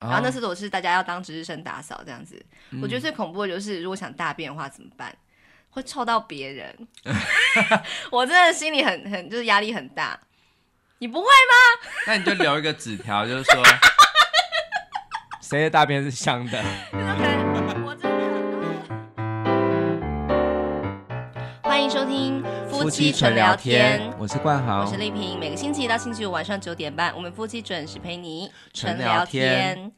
然后那次所是大家要当值日生打扫这样子，我觉得最恐怖的就是如果想大便的话怎么办？会臭到别人，我真的心里很很就是压力很大。你不会吗？那你就留一个纸条，就是说 谁的大便是香的。我真的，欢迎收听。夫妻纯聊天，我是冠豪，我是丽萍。每个星期一到星期五晚上九点半，我们夫妻准时陪你纯聊天。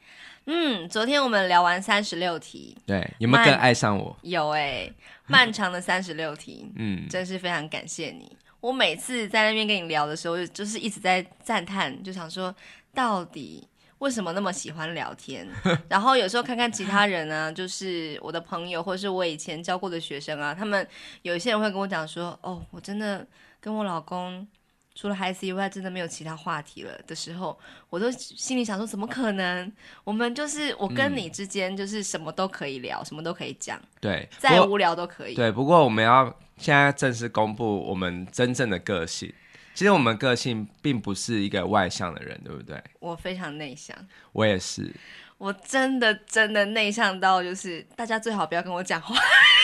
嗯，昨天我们聊完三十六题，对，有没有更爱上我？有哎，漫长的三十六题，嗯，真是非常感谢你。我每次在那边跟你聊的时候，就是一直在赞叹，就想说到底。为什么那么喜欢聊天？然后有时候看看其他人呢，就是我的朋友或是我以前教过的学生啊，他们有一些人会跟我讲说：“哦，我真的跟我老公除了孩子以外，真的没有其他话题了。”的时候，我都心里想说：“怎么可能？我们就是我跟你之间就是什么都可以聊，什么都可以讲。”对，再无聊都可以。对，不过我们要现在正式公布我们真正的个性。其实我们个性并不是一个外向的人，对不对？我非常内向，我也是，我真的真的内向到就是大家最好不要跟我讲话。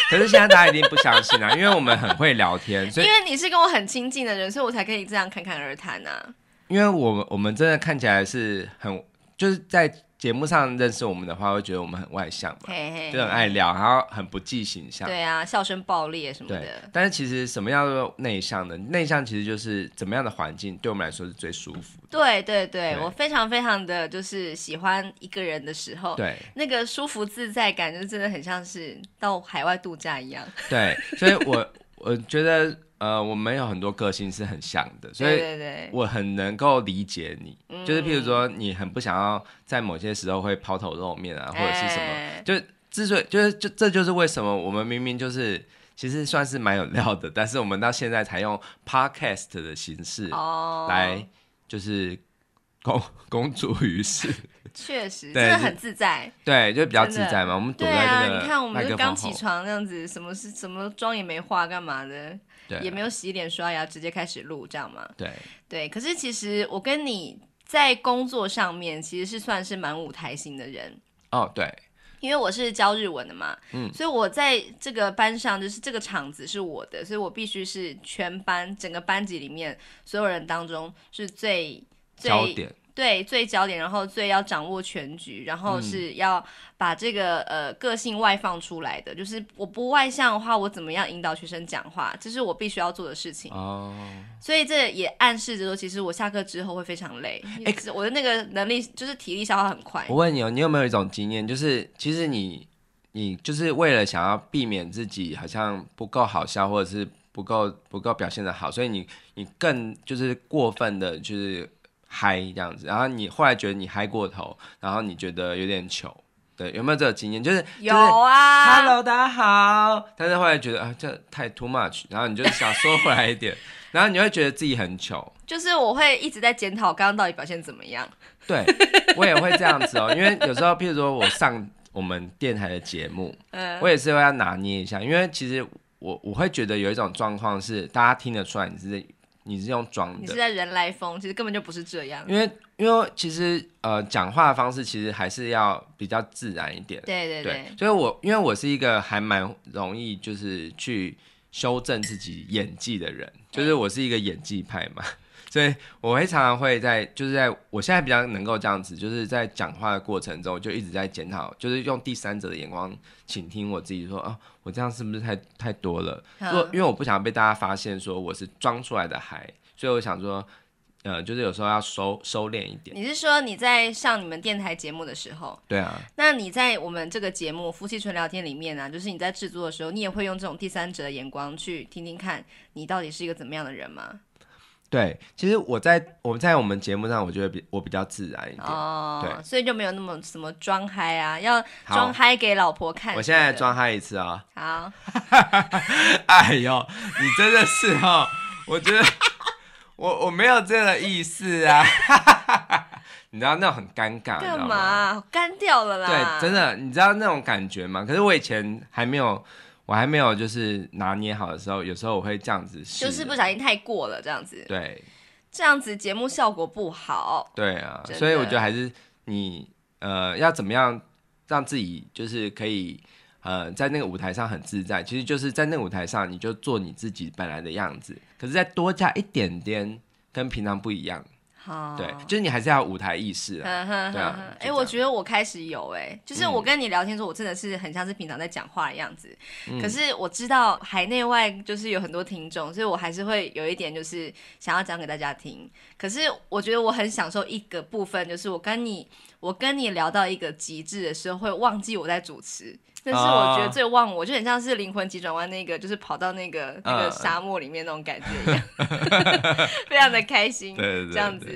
可是现在大家一定不相信啊，因为我们很会聊天，所以因为你是跟我很亲近的人，所以我才可以这样侃侃而谈啊。因为我们我们真的看起来是很就是在。节目上认识我们的话，会觉得我们很外向嘛，就很爱聊，然后很不计形象。对啊，笑声爆裂什么的。但是其实什么样的内向呢？内向其实就是怎么样的环境对我们来说是最舒服的。对对对，我非常非常的就是喜欢一个人的时候，对那个舒服自在感，就真的很像是到海外度假一样。对，所以我我觉得。呃，我们有很多个性是很像的，所以我很能够理解你。就是譬如说，你很不想要在某些时候会抛头露面啊，或者是什么。就之所以，就是就这就是为什么我们明明就是其实算是蛮有料的，但是我们到现在才用 podcast 的形式来就是公 公诸于世。确实，真的很自在。对，就比较自在嘛。我们躲在这个，你看，我们刚起床那样子，什么是什么妆也没化，干嘛的？也没有洗脸刷牙，直接开始录，这样吗？对，对。可是其实我跟你在工作上面其实是算是蛮舞台型的人哦，对。因为我是教日文的嘛，嗯，所以我在这个班上就是这个场子是我的，所以我必须是全班整个班级里面所有人当中是最焦点。对，最焦点，然后最要掌握全局，然后是要把这个呃个性外放出来的。就是我不外向的话，我怎么样引导学生讲话，这是我必须要做的事情。哦，所以这也暗示着说，其实我下课之后会非常累。哎，我的那个能力就是体力消耗很快。我问你哦，你有没有一种经验，就是其实你你就是为了想要避免自己好像不够好笑，或者是不够不够表现的好，所以你你更就是过分的就是。嗨，这样子，然后你后来觉得你嗨过头，然后你觉得有点糗，对，有没有这个经验？就是有啊。Hello，大家好。但是后来觉得啊，这太 too much，然后你就想收回来一点，然后你会觉得自己很糗，就是我会一直在检讨刚刚到底表现怎么样。对我也会这样子哦，因为有时候譬如说我上我们电台的节目，嗯，我也是要拿捏一下，因为其实我我会觉得有一种状况是，大家听得出来你是。你是用装的，你是在人来疯，其实根本就不是这样。因为因为其实呃，讲话方式其实还是要比较自然一点。对对对，所以我因为我是一个还蛮容易就是去修正自己演技的人，就是我是一个演技派嘛。所以我会常常会在，就是在我现在比较能够这样子，就是在讲话的过程中就一直在检讨，就是用第三者的眼光倾听我自己说啊，我这样是不是太太多了？因果因为我不想被大家发现说我是装出来的孩，所以我想说，呃，就是有时候要收收敛一点。你是说你在上你们电台节目的时候，对啊？那你在我们这个节目《夫妻纯聊天》里面呢，就是你在制作的时候，你也会用这种第三者的眼光去听听看，你到底是一个怎么样的人吗？对，其实我在我在我们节目上，我觉得比我比较自然一点，对，所以就没有那么什么装嗨啊，要装嗨给老婆看。我现在装嗨一次啊。好。哎呦，你真的是哦，我觉得我我没有这个意思啊，你知道那种很尴尬，干嘛干掉了啦？对，真的，你知道那种感觉吗？可是我以前还没有。我还没有就是拿捏好的时候，有时候我会这样子，就是不小心太过了这样子。对，这样子节目效果不好。对啊，所以我觉得还是你呃要怎么样让自己就是可以呃在那个舞台上很自在，其实就是在那个舞台上你就做你自己本来的样子，可是再多加一点点跟平常不一样。对，就是你还是要舞台意识啊。对啊，哎，我觉得我开始有哎，就是我跟你聊天的时候，我真的是很像是平常在讲话的样子。可是我知道海内外就是有很多听众，所以我还是会有一点就是想要讲给大家听。可是我觉得我很享受一个部分，就是我跟你我跟你聊到一个极致的时候，会忘记我在主持。但是我觉得最忘我，就很像是灵魂急转弯那个，就是跑到那个那个沙漠里面那种感觉一样，非常的开心，这样子。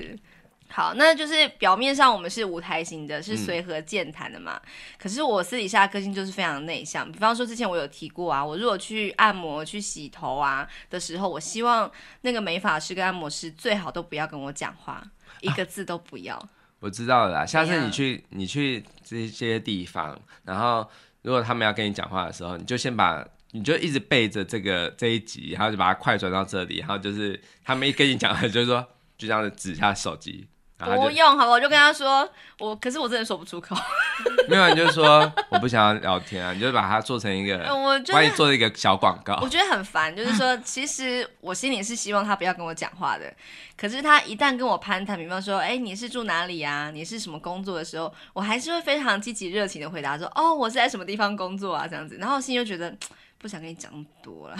好，那就是表面上我们是舞台型的，是随和健谈的嘛。可是我私底下个性就是非常内向。比方说，之前我有提过啊，我如果去按摩、去洗头啊的时候，我希望那个美发师跟按摩师最好都不要跟我讲话，一个字都不要。我知道了，下次你去你去这些地方，然后。如果他们要跟你讲话的时候，你就先把，你就一直背着这个这一集，然后就把它快转到这里，然后就是他们一跟你讲话，就是说，就这样子指一下手机。不用，好，我就跟他说，我可是我真的说不出口。没有，你就说我不想要聊天啊，你就把它做成一个，帮你做一个小广告。我觉得很烦，就是说，其实我心里是希望他不要跟我讲话的。可是他一旦跟我攀谈，比方说，哎，你是住哪里啊？你是什么工作的时候，我还是会非常积极热情的回答说，哦，我是在什么地方工作啊，这样子。然后我心就觉得 不想跟你讲多了，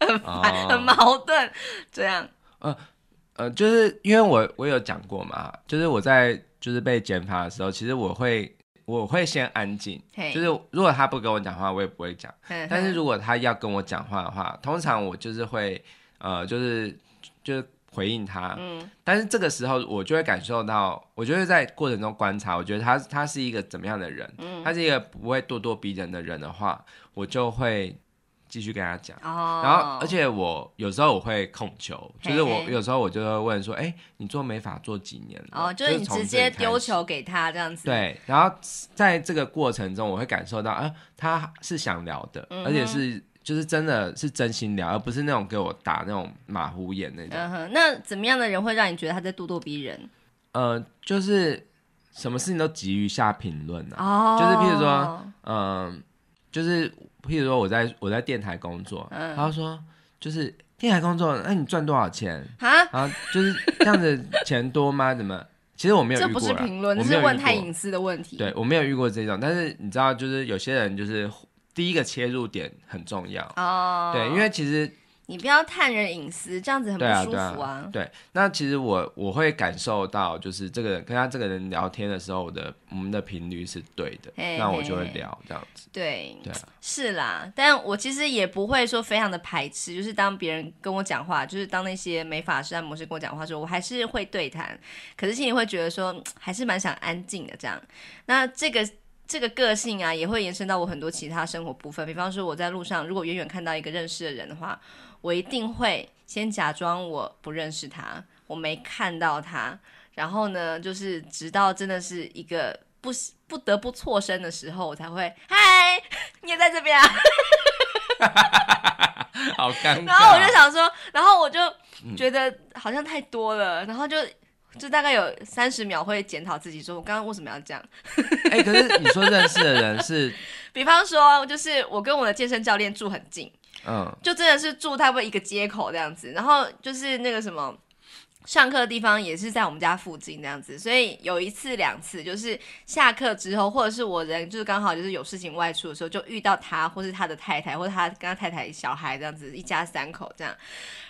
很烦，很矛盾，这样。嗯。呃，就是因为我我有讲过嘛，就是我在就是被检发的时候，其实我会我会先安静，就是如果他不跟我讲话，我也不会讲。但是如果他要跟我讲话的话，通常我就是会呃就是就是回应他。嗯，但是这个时候我就会感受到，我就会在过程中观察，我觉得他他是一个怎么样的人。嗯，他是一个不会咄咄逼人的人的话，我就会。继续跟他讲，然后而且我有时候我会控球，就是我有时候我就会问说，哎，你做美发做几年了？哦，就是你直接丢球给他这样子。对，然后在这个过程中，我会感受到，啊，他是想聊的，而且是就是真的是真心聊，而不是那种给我打那种马虎眼那种。嗯哼，那怎么样的人会让你觉得他在咄咄逼人？呃，就是什么事情都急于下评论呢？哦，就是比如说，嗯。就是，譬如说，我在我在电台工作，他说，就是电台工作，那你赚多少钱啊？然后就是这样子，钱多吗？怎么？其实我没有，这不是评论，是问太隐私的问题。对，我没有遇过这种，但是你知道，就是有些人就是第一个切入点很重要哦。对，因为其实。你不要探人隐私，这样子很不舒服啊。对，那其实我我会感受到，就是这个跟他这个人聊天的时候的，我们的频率是对的，那我就会聊这样子。对，对啊，是啦。但我其实也不会说非常的排斥，就是当别人跟我讲话，就是当那些美法师、按摩师跟我讲话时，候，我还是会对谈，可是心里会觉得说还是蛮想安静的这样。那这个这个个性啊，也会延伸到我很多其他生活部分，比方说我在路上，如果远远看到一个认识的人的话。我一定会先假装我不认识他，我没看到他。然后呢，就是直到真的是一个不不得不错身的时候，我才会嗨，你也在这边啊？好尴尬。然后我就想说，然后我就觉得好像太多了。然后就就大概有三十秒会检讨自己，说我刚刚为什么要这样？哎，可是你说认识的人是，比方说，就是我跟我的健身教练住很近。嗯，就真的是住他们一个街口这样子，然后就是那个什么上课的地方也是在我们家附近这样子，所以有一次两次就是下课之后，或者是我人就是刚好就是有事情外出的时候，就遇到他，或是他的太太，或者他跟他太太小孩这样子一家三口这样，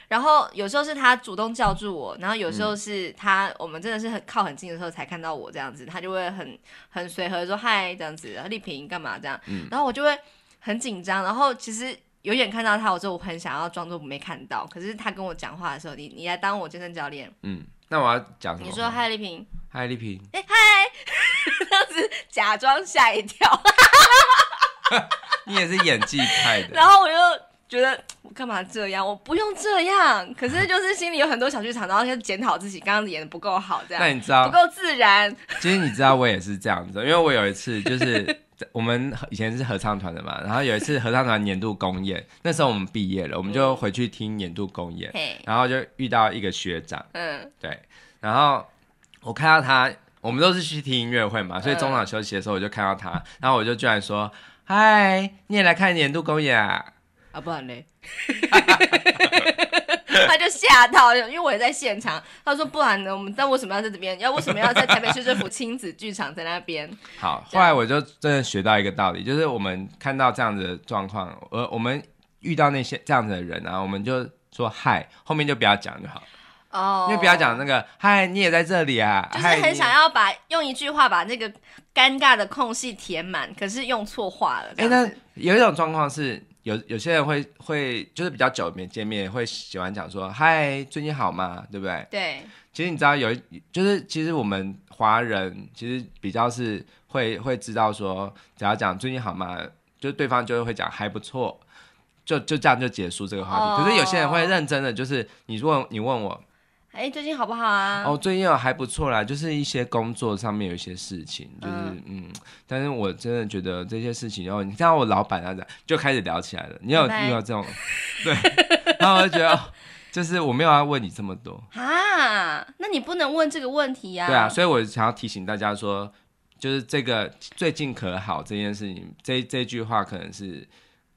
然后有时候是他主动叫住我，然后有时候是他我们真的是很靠很近的时候才看到我这样子，他就会很很随和说嗨这样子，丽萍干嘛这样，然后我就会很紧张，然后其实。有眼看到他，我就我很想要装作没看到。可是他跟我讲话的时候，你你来当我健身教练，嗯，那我要讲什么？你说嗨丽萍，嗨丽萍，哎嗨，这样子假装吓一跳，你也是演技派的。然后我就觉得我干嘛这样？我不用这样。可是就是心里有很多小剧场，然后就检讨自己刚刚演的不够好，这样。那你知道不够自然。其实你知道我也是这样子，因为我有一次就是。我们以前是合唱团的嘛，然后有一次合唱团年度公演，那时候我们毕业了，我们就回去听年度公演，然后就遇到一个学长，嗯，对，然后我看到他，我们都是去听音乐会嘛，所以中场休息的时候我就看到他，然后我就居然说，嗨，你也来看年度公演啊？啊不然嘞？他就吓到，因为我也在现场。他说：“不然呢？我们但为什么要在这边？要为什么要在台北市政府亲子剧场在那边？”好，后来我就真的学到一个道理，就是我们看到这样子的状况，呃，我们遇到那些这样子的人啊，我们就说嗨，后面就不要讲就好。哦，因为不要讲那个嗨，你也在这里啊。就是很想要把用一句话把那个尴尬的空隙填满，可是用错话了。哎，那有一种状况是。有有些人会会就是比较久没见面，会喜欢讲说嗨，最近好吗？对不对？对。其实你知道有就是其实我们华人其实比较是会会知道说只要讲最近好吗，就对方就会讲还不错，就就这样就结束这个话题。可是有些人会认真的，就是你问你问我。哎，最近好不好啊？哦，最近还不错啦，就是一些工作上面有一些事情，就是嗯，但是我真的觉得这些事情，然后你看我老板这样就开始聊起来了，你有遇到这种？对，然后我就觉得，就是我没有要问你这么多啊，那你不能问这个问题呀？对啊，所以我想要提醒大家说，就是这个最近可好这件事情，这这句话可能是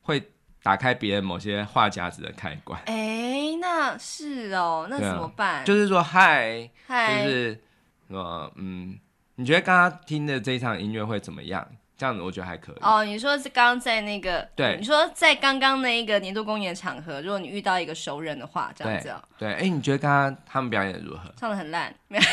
会。打开别人某些话匣子的开关，哎，那是哦，那怎么办？就是说，嗨，嗨，就是，呃，嗯，你觉得刚刚听的这一场音乐会怎么样？这样子我觉得还可以。哦，你说是刚刚在那个，对，你说在刚刚那一个年度公演场合，如果你遇到一个熟人的话，这样子哦，对，哎，你觉得刚刚他们表演如何？唱的很烂，没有。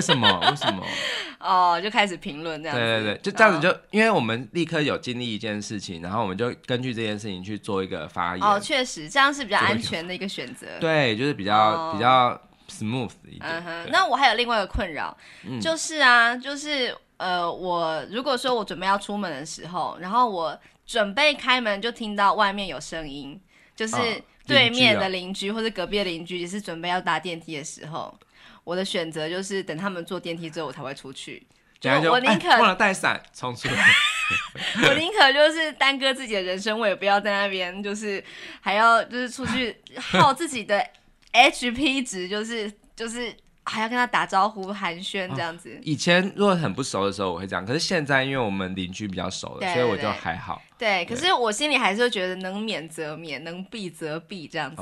为什么？为什么？哦，就开始评论这样子。对对对，就这样子就，因为我们立刻有经历一件事情，然后我们就根据这件事情去做一个发言。哦，确实，这样是比较安全的一个选择。对，就是比较比较 smooth 一点。那我还有另外一个困扰，就是啊，就是呃，我如果说我准备要出门的时候，然后我准备开门，就听到外面有声音，就是对面的邻居或者隔壁邻居也是准备要搭电梯的时候。我的选择就是等他们坐电梯之后，我才会出去。我宁可忘了带伞冲出。我宁可就是耽搁自己的人生，我也不要，在那边就是还要就是出去耗自己的 HP 值，就是就是还要跟他打招呼寒暄这样子。以前如果很不熟的时候，我会这样。可是现在，因为我们邻居比较熟了，所以我就还好。对，可是我心里还是觉得能免则免，能避则避这样子。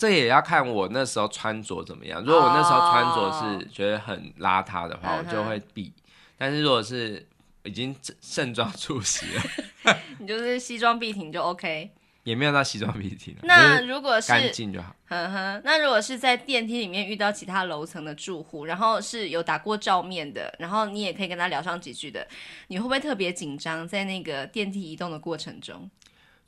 这也要看我那时候穿着怎么样。如果我那时候穿着是觉得很邋遢的话，我就会避。但是如果是已经盛装出席了，你就是西装笔挺就 OK，也没有到西装笔挺。那如果是干净就好。呵呵，那如果是在电梯里面遇到其他楼层的住户，然后是有打过照面的，然后你也可以跟他聊上几句的，你会不会特别紧张？在那个电梯移动的过程中？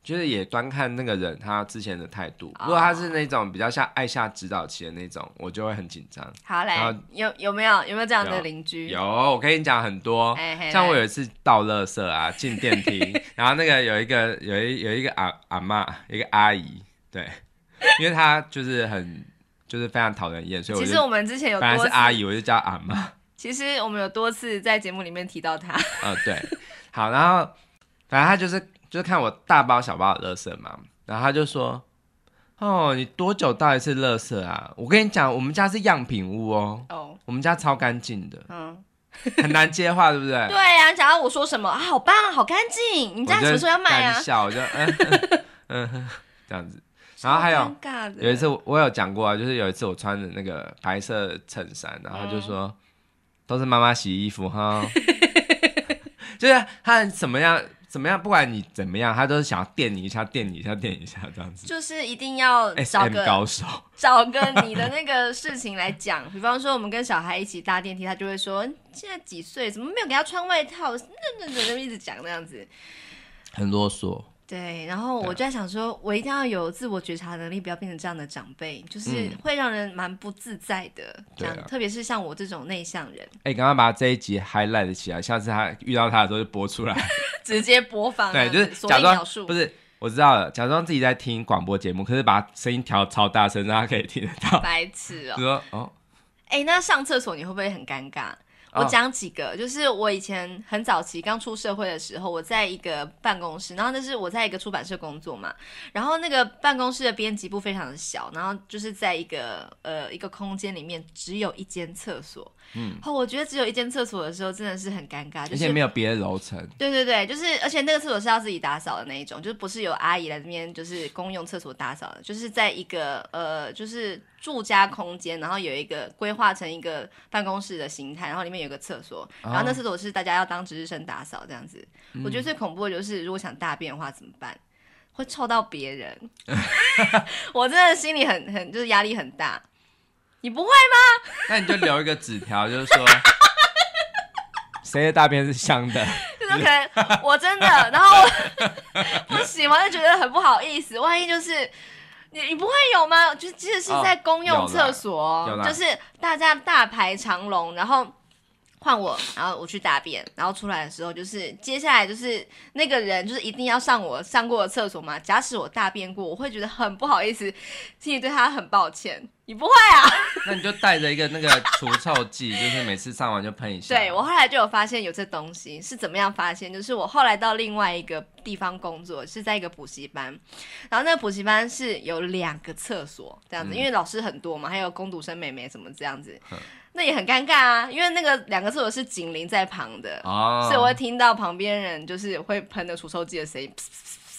就是也端看那个人他之前的态度，如果他是那种比较像爱下指导棋的那种，我就会很紧张。好嘞，有有没有有没有这样的邻居？有，我跟你讲很多，像我有一次倒垃圾啊，进电梯，然后那个有一个有一有一个阿阿妈，一个阿姨，对，因为她就是很就是非常讨人厌，所以其实我们之前有本来是阿姨，我就叫阿妈。其实我们有多次在节目里面提到她。啊，对，好，然后反正她就是。就是看我大包小包的垃圾嘛，然后他就说：“哦，你多久倒一次垃圾啊？”我跟你讲，我们家是样品屋哦，我们家超干净的，嗯，很难接话，对不对？对呀，你想到我说什么啊？好棒，好干净，你家什么时候要买啊？难笑，就嗯，这样子。然后还有有一次我有讲过啊，就是有一次我穿的那个白色衬衫，然后就说：“都是妈妈洗衣服哈。”就是他怎么样？怎么样？不管你怎么样，他都是想要垫你一下，电你一下，你一下这样子。就是一定要找个高手，找个你的那个事情来讲。比方说，我们跟小孩一起搭电梯，他就会说：“现在几岁？怎么没有给他穿外套？”那那那一直讲那样子，很啰嗦。对，然后我就在想说，我一定要有自我觉察能力，不要变成这样的长辈，就是会让人蛮不自在的这样，特别是像我这种内向人。哎，刚刚把这一集 highlight 起来，下次他遇到他的时候就播出来，直接播放。对，就是假装不是，我知道了，假装自己在听广播节目，可是把声音调超大声，让他可以听得到。白痴哦！你说哦，哎，那上厕所你会不会很尴尬？我讲几个，就是我以前很早期刚出社会的时候，我在一个办公室，然后那是我在一个出版社工作嘛，然后那个办公室的编辑部非常的小，然后就是在一个呃一个空间里面只有一间厕所，嗯，后我觉得只有一间厕所的时候真的是很尴尬，就是没有别的楼层，对对对，就是而且那个厕所是要自己打扫的那一种，就是不是有阿姨来这边就是公用厕所打扫的，就是在一个呃就是。住家空间，然后有一个规划成一个办公室的形态，然后里面有个厕所，然后那厕所是大家要当值日生打扫这样子。我觉得最恐怖的就是，如果想大便的话怎么办？会臭到别人？我真的心里很很就是压力很大。你不会吗？那你就留一个纸条，就是说 谁的大便是香的。OK，我真的，然后不行，我就觉得很不好意思，万一就是。你你不会有吗？就即使是在公用厕所，就是大家大排长龙，然后。换我，然后我去大便，然后出来的时候就是接下来就是那个人就是一定要上我上过的厕所嘛。假使我大便过，我会觉得很不好意思，心里对他很抱歉。你不会啊？那你就带着一个那个除臭剂，就是每次上完就喷一下。对我后来就有发现有这东西是怎么样发现？就是我后来到另外一个地方工作，是在一个补习班，然后那个补习班是有两个厕所这样子，因为老师很多嘛，还有工读生妹妹什么这样子。那也很尴尬啊，因为那个两个厕我是紧邻在旁的，所以我会听到旁边人就是会喷的除臭剂的声音。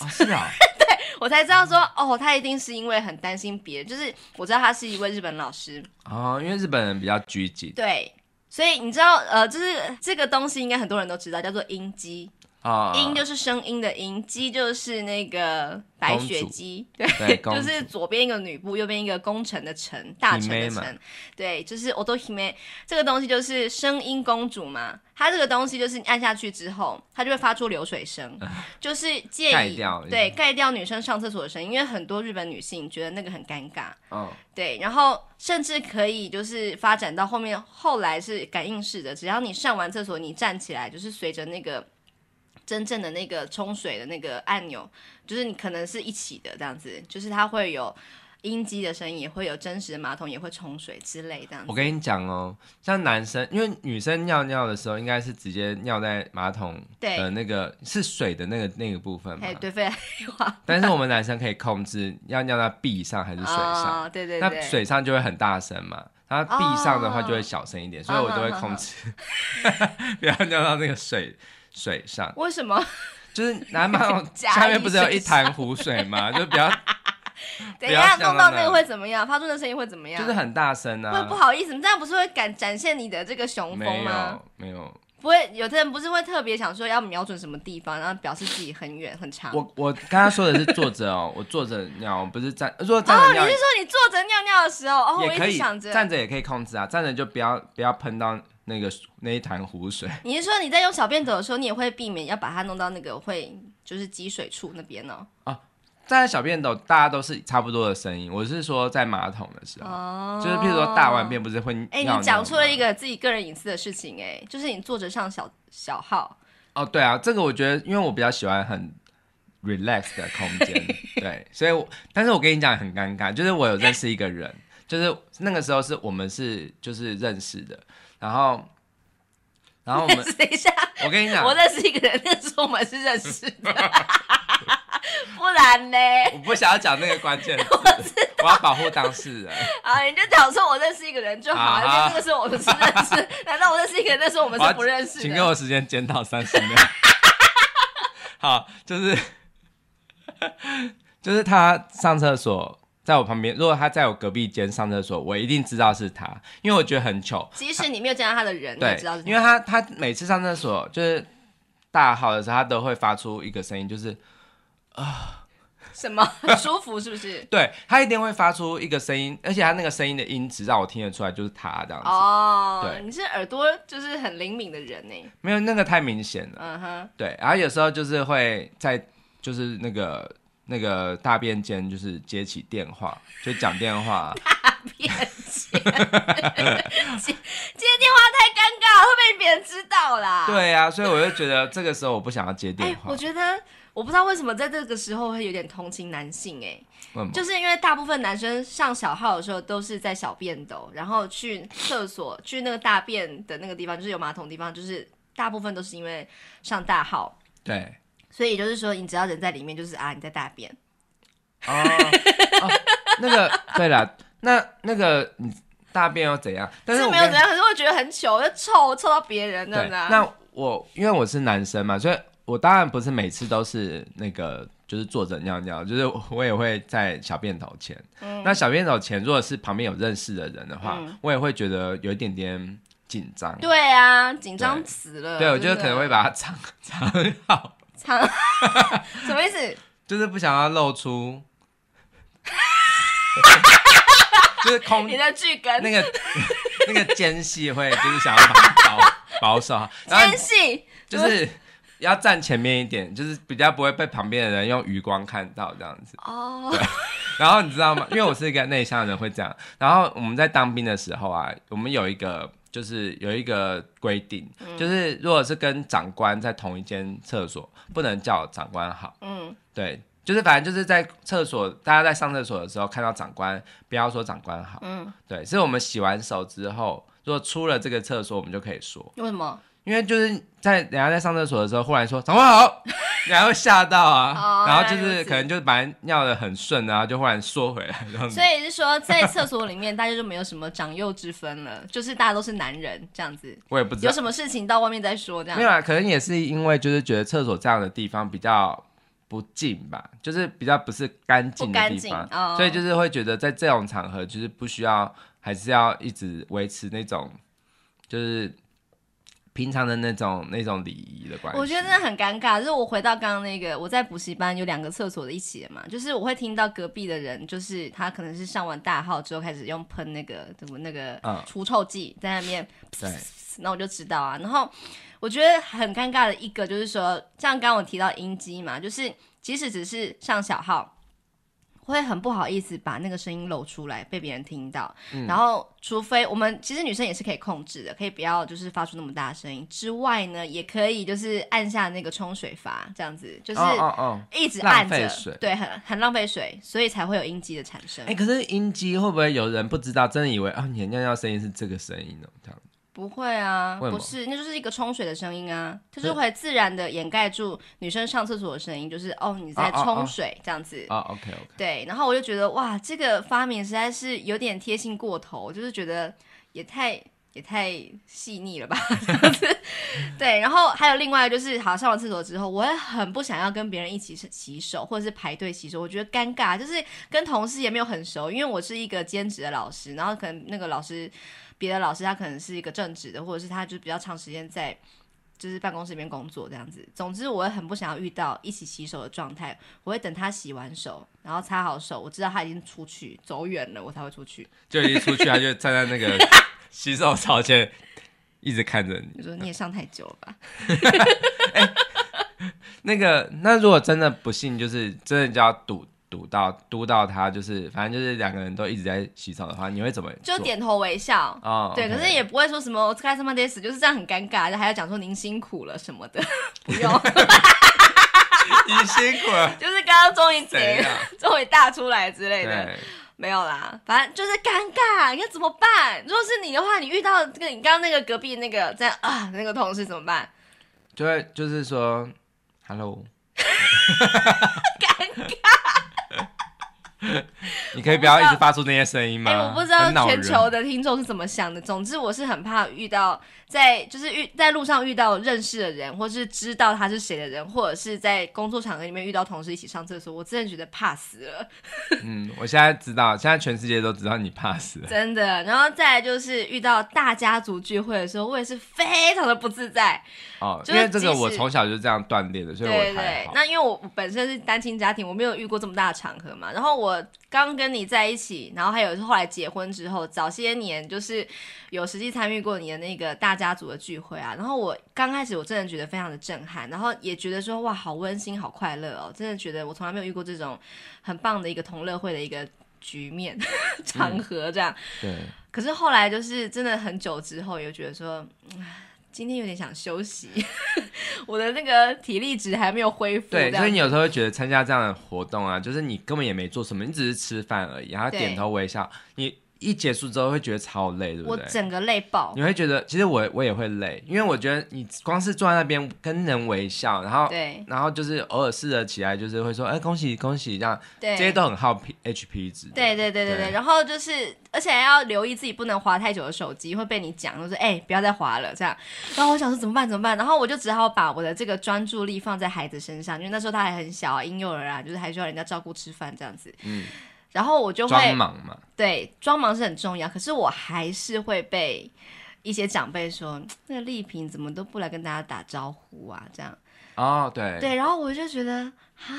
是啊，对我才知道说，哦，他一定是因为很担心别人。就是我知道他是一位日本老师啊，因为日本人比较拘谨。对，所以你知道，呃，就是这个东西应该很多人都知道，叫做音基。啊，音就是声音的音，鸡就是那个白雪鸡，对，就是左边一个女部，右边一个功臣的臣，大臣的臣，对，就是 o d o h i m 这个东西就是声音公主嘛，它这个东西就是你按下去之后，它就会发出流水声，就是借以对盖掉女生上厕所的声音，因为很多日本女性觉得那个很尴尬，嗯，对，然后甚至可以就是发展到后面，后来是感应式的，只要你上完厕所，你站起来就是随着那个。真正的那个冲水的那个按钮，就是你可能是一起的这样子，就是它会有音机的声音，也会有真实的马桶也会冲水之类这样。我跟你讲哦，像男生，因为女生尿尿的时候应该是直接尿在马桶的那个是水的那个那个部分嘛，对废话。但是我们男生可以控制，要尿在壁上还是水上？对对，那水上就会很大声嘛，它壁上的话就会小声一点，所以我就会控制，不要尿到那个水。水上为什么？就是朋友家。下面不是有一潭湖水吗？就比较 等一下弄到那个会怎么样？发出的声音会怎么样？就是很大声啊！会不好意思，这样不是会敢展现你的这个雄风吗？没有，没有，不会。有的人不是会特别想说要瞄准什么地方，然后表示自己很远很长。我我刚刚说的是坐着哦，我坐着尿，不是站。说。哦，站着尿，你是说你坐着尿尿的时候哦？我也可以站着也可以控制啊，站着就不要不要喷到。那个那一潭湖水，你是说你在用小便斗的时候，你也会避免要把它弄到那个会就是积水处那边呢？啊，在小便斗，大家都是差不多的声音。我是说在马桶的时候，就是譬如说大完便不是会。哎，你讲出了一个自己个人隐私的事情，哎，就是你坐着上小小号。哦，对啊，这个我觉得，因为我比较喜欢很 relax 的空间，对，所以，我，但是我跟你讲很尴尬，就是我有认识一个人，就是那个时候是我们是就是认识的。然后，然后我们 等一下，我跟你讲，我认识一个人，那个时候我们是认识的，不然呢？我不想要讲那个关键，我我要保护当事人。啊，你就讲说我认识一个人就好，了，那个时候我们是认识。难道我认识一个，人，那时候我们是不认识？请给我时间检讨三十秒。好，就是，就是他上厕所。在我旁边，如果他在我隔壁间上厕所，我一定知道是他，因为我觉得很丑。即使你没有见到他的人，你知道。因为他他每次上厕所就是大号的时候，他都会发出一个声音，就是啊 什么很舒服是不是？对他一定会发出一个声音，而且他那个声音的音质让我听得出来就是他这样子。哦，对，你是耳朵就是很灵敏的人呢。没有那个太明显了。嗯哼。对，然后有时候就是会在就是那个。那个大便间就是接起电话就讲电话，大便间接接电话太尴尬，会被别人知道啦。对呀，所以我就觉得这个时候我不想要接电话。我觉得我不知道为什么在这个时候会有点同情男性哎，就是因为大部分男生上小号的时候都是在小便斗，然后去厕所去那个大便的那个地方，就是有马桶地方，就是大部分都是因为上大号。对。所以就是说，你只要人在里面，就是啊，你在大便。哦，那个对了，那那个你大便又怎样？是没有怎样，可是会觉得很糗，又臭臭到别人的呢。那我因为我是男生嘛，所以我当然不是每次都是那个，就是坐着尿尿，就是我也会在小便斗前。那小便斗前，如果是旁边有认识的人的话，我也会觉得有一点点紧张。对啊，紧张死了。对，我觉得可能会把它 藏藏好。什么意思？就是不想要露出，就是空你的剧根那个 那个间隙会就是想要保保守，间隙就是要站前面一点，就是比较不会被旁边的人用余光看到这样子哦。然后你知道吗？因为我是一个内向的人会这样。然后我们在当兵的时候啊，我们有一个。就是有一个规定，就是如果是跟长官在同一间厕所，不能叫长官好。嗯，对，就是反正就是在厕所，大家在上厕所的时候看到长官，不要说长官好。嗯，对，所以我们洗完手之后，果出了这个厕所，我们就可以说。为什么？因为就是在人家在上厕所的时候，忽然说早上好，然后吓到啊，然后就是可能就是把尿的很顺，然后就忽然缩回来。所以是说在厕所里面大家就没有什么长幼之分了，就是大家都是男人这样子。我也不知道有什么事情到外面再说这样。没有，啊，可能也是因为就是觉得厕所这样的地方比较不净吧，就是比较不是干净的地方，所以就是会觉得在这种场合就是不需要，还是要一直维持那种就是。平常的那种那种礼仪的关，系。我觉得真的很尴尬。就是我回到刚刚那个，我在补习班有两个厕所的一起嘛，就是我会听到隔壁的人，就是他可能是上完大号之后开始用喷那个怎么那个除臭剂在那边，那我就知道啊。然后我觉得很尴尬的一个就是说，像刚刚我提到音机嘛，就是即使只是上小号。会很不好意思把那个声音露出来被别人听到，然后除非我们其实女生也是可以控制的，可以不要就是发出那么大声音之外呢，也可以就是按下那个冲水阀，这样子就是一直按着，对，很很浪费水，所以才会有音机的产生。哎，可是音机会不会有人不知道，真的以为啊你尿尿声音是这个声音呢？这样。不会啊，不是，那就是一个冲水的声音啊，就是会自然的掩盖住女生上厕所的声音，就是哦你在冲水这样子啊，OK OK，对，然后我就觉得哇，这个发明实在是有点贴心过头，就是觉得也太也太细腻了吧，这样子，对，然后还有另外就是，好上完厕所之后，我也很不想要跟别人一起洗手或者是排队洗手，我觉得尴尬，就是跟同事也没有很熟，因为我是一个兼职的老师，然后可能那个老师。别的老师他可能是一个正职的，或者是他就是比较长时间在就是办公室里面工作这样子。总之，我很不想要遇到一起洗手的状态。我会等他洗完手，然后擦好手，我知道他已经出去走远了，我才会出去。就一出去，他就站在那个洗手槽前，一直看着你。你说你也上太久了吧？那个，那如果真的不幸，就是真的就要赌。堵到堵到，他就是反正就是两个人都一直在洗澡的话，你会怎么？就点头微笑啊，对，可是也不会说什么我开什么 m a i s 就是这样很尴尬，就还要讲说“您辛苦了”什么的，不用。你辛苦，了，就是刚刚终于停，终 于大出来之类的，没有啦。反正就是尴尬，要该怎么办？如果是你的话，你遇到跟你刚刚那个隔壁那个在啊那个同事怎么办？就会就是说 “hello”，尴尬。你可以不要一直发出那些声音吗？我不知道全球的听众是怎么想的。总之，我是很怕遇到在就是遇在路上遇到认识的人，或是知道他是谁的人，或者是在工作场合里面遇到同事一起上厕所，我真的觉得怕死了。嗯，我现在知道，现在全世界都知道你怕死了，真的。然后再就是遇到大家族聚会的时候，我也是非常的不自在。哦，因为这个我从小就是这样锻炼的，所以我对那因为我本身是单亲家庭，我没有遇过这么大的场合嘛。然后我。刚跟你在一起，然后还有后来结婚之后，早些年就是有实际参与过你的那个大家族的聚会啊。然后我刚开始我真的觉得非常的震撼，然后也觉得说哇，好温馨，好快乐哦，真的觉得我从来没有遇过这种很棒的一个同乐会的一个局面 场合这样。对。可是后来就是真的很久之后，又觉得说。今天有点想休息，我的那个体力值还没有恢复。对，所以你有时候会觉得参加这样的活动啊，就是你根本也没做什么，你只是吃饭而已，然后点头微笑，你。一结束之后会觉得超累，对不对？我整个累爆。你会觉得，其实我我也会累，因为我觉得你光是坐在那边跟人微笑，然后对，然后就是偶尔试着起来，就是会说，哎，恭喜恭喜这样，对，这些都很好 P H P 值。对对对对对。然后就是，而且还要留意自己不能滑太久的手机，会被你讲，是哎，不要再滑了这样。然后我想说怎么办怎么办，然后我就只好把我的这个专注力放在孩子身上，因为那时候他还很小，婴幼儿啊，就是还需要人家照顾吃饭这样子。嗯。然后我就会装忙嘛，对，装忙是很重要。可是我还是会被一些长辈说：“那个丽萍怎么都不来跟大家打招呼啊？”这样。哦，对对。然后我就觉得，哈，